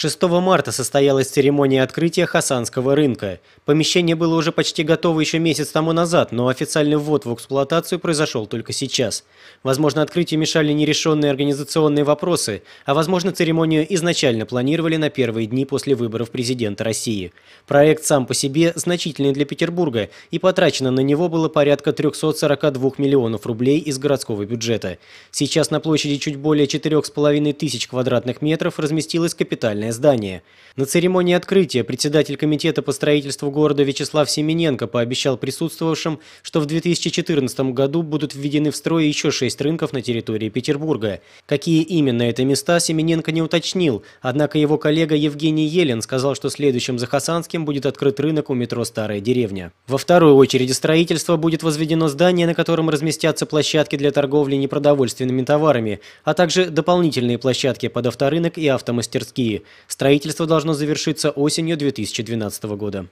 6 марта состоялась церемония открытия Хасанского рынка. Помещение было уже почти готово еще месяц тому назад, но официальный ввод в эксплуатацию произошел только сейчас. Возможно, открытие мешали нерешенные организационные вопросы, а возможно, церемонию изначально планировали на первые дни после выборов президента России. Проект сам по себе значительный для Петербурга, и потрачено на него было порядка 342 миллионов рублей из городского бюджета. Сейчас на площади чуть более 4,5 тысяч квадратных метров разместилась капитальная пятиэтажное здание. На церемонии открытия председатель комитета по строительству города Вячеслав Семененко пообещал присутствовавшим, что в 2014 году будут введены в строй еще шесть рынков на территории Петербурга. Какие именно это места, Семененко не уточнил, однако его коллега Евгений Елен сказал, что следующим за Хасанским будет открыт рынок у метро «Старая деревня». Во второй очереди строительства будет возведено здание, на котором разместятся площадки для торговли непродовольственными товарами, а также дополнительные площадки под авторынок и автомастерские. Строительство должно завершиться осенью 2012 года.